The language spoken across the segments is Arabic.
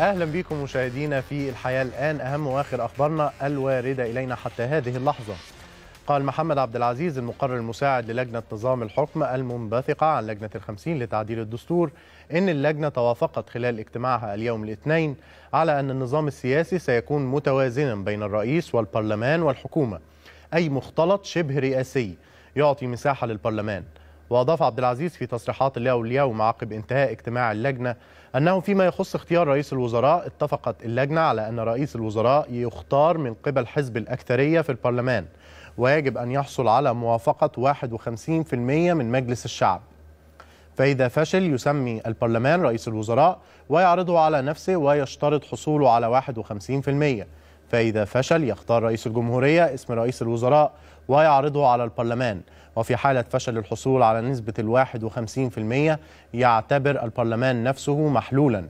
اهلا بكم مشاهدينا في الحياه الان اهم واخر اخبارنا الوارده الينا حتى هذه اللحظه. قال محمد عبد العزيز المقرر المساعد للجنه نظام الحكم المنبثقه عن لجنه الخمسين لتعديل الدستور ان اللجنه توافقت خلال اجتماعها اليوم الاثنين على ان النظام السياسي سيكون متوازنا بين الرئيس والبرلمان والحكومه اي مختلط شبه رئاسي يعطي مساحه للبرلمان. وأضاف عبد العزيز في تصريحات له اليوم عقب انتهاء اجتماع اللجنة أنه فيما يخص اختيار رئيس الوزراء اتفقت اللجنة على أن رئيس الوزراء يختار من قبل حزب الأكثرية في البرلمان ويجب أن يحصل على موافقة 51% من مجلس الشعب فإذا فشل يسمي البرلمان رئيس الوزراء ويعرضه على نفسه ويشترط حصوله على 51% فإذا فشل يختار رئيس الجمهورية اسم رئيس الوزراء ويعرضه على البرلمان وفي حالة فشل الحصول على نسبة الواحد وخمسين في المية يعتبر البرلمان نفسه محلولا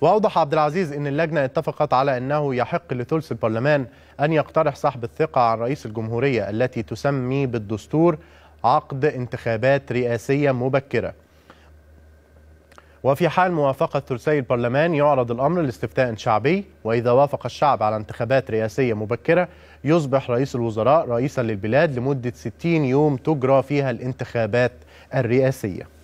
وأوضح عبد العزيز أن اللجنة اتفقت على أنه يحق لثلث البرلمان أن يقترح سحب الثقة عن رئيس الجمهورية التي تسمي بالدستور عقد انتخابات رئاسية مبكرة وفي حال موافقة ثلثي البرلمان يعرض الأمر لاستفتاء شعبي وإذا وافق الشعب على انتخابات رئاسية مبكرة يصبح رئيس الوزراء رئيسا للبلاد لمدة 60 يوم تجرى فيها الانتخابات الرئاسية